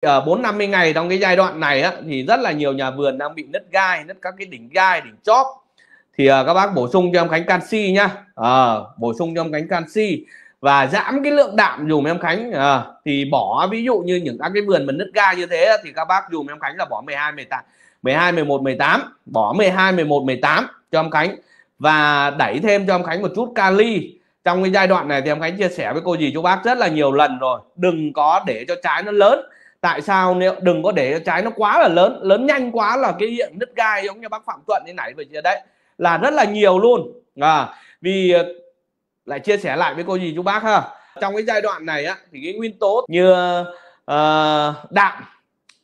ở 4 50 ngày trong cái giai đoạn này á, thì rất là nhiều nhà vườn đang bị nứt gai nứt các cái đỉnh gai đỉnh chóp thì uh, các bác bổ sung cho em Khánh canxi nhá à, bổ sung cho em Khánh canxi và giảm cái lượng đạm dùm em Khánh à, thì bỏ ví dụ như những các cái vườn mà nứt gai như thế thì các bác dùm em Khánh là bỏ 12 18 12 11 18 bỏ 12 11 18 cho em Khánh và đẩy thêm cho em Khánh một chút kali trong cái giai đoạn này thì em Khánh chia sẻ với cô dì chú bác rất là nhiều lần rồi đừng có để cho trái nó lớn tại sao nếu đừng có để trái nó quá là lớn lớn nhanh quá là cái hiện nứt gai giống như bác phạm thuận thế này vậy đấy là rất là nhiều luôn à vì ờ, lại chia sẻ lại với cô gì chú bác ha trong cái giai đoạn này á thì cái nguyên tố như uh, đạm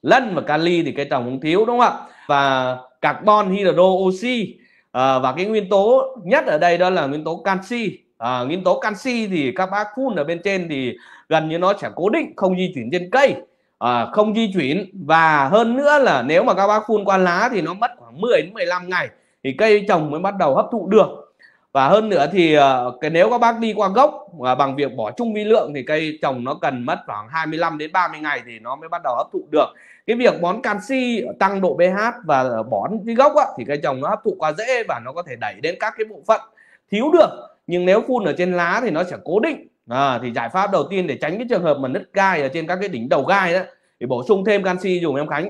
lân và kali thì cây trồng cũng thiếu đúng không ạ và carbon hydro oxy à, ờ, và cái nguyên tố nhất ở đây đó là nguyên tố canxi à, nguyên tố canxi thì các bác phun ở bên trên thì gần như nó sẽ cố định không di chuyển trên cây à, không di chuyển và hơn nữa là nếu mà các bác phun qua lá thì nó mất khoảng 10 đến 15 ngày thì cây trồng mới bắt đầu hấp thụ được và hơn nữa thì ờ, cái nếu các bác đi qua gốc và bằng việc bỏ chung vi lượng thì cây trồng nó cần mất khoảng 25 đến 30 ngày thì nó mới bắt đầu hấp thụ được cái việc bón canxi tăng độ pH và bón cái gốc á, thì cây trồng nó hấp thụ quá dễ và nó có thể đẩy đến các cái bộ phận thiếu được nhưng nếu phun ở trên lá thì nó sẽ cố định à, thì giải pháp đầu tiên để tránh cái trường hợp mà nứt gai ở trên các cái đỉnh đầu gai đó thì bổ sung thêm canxi dùng em Khánh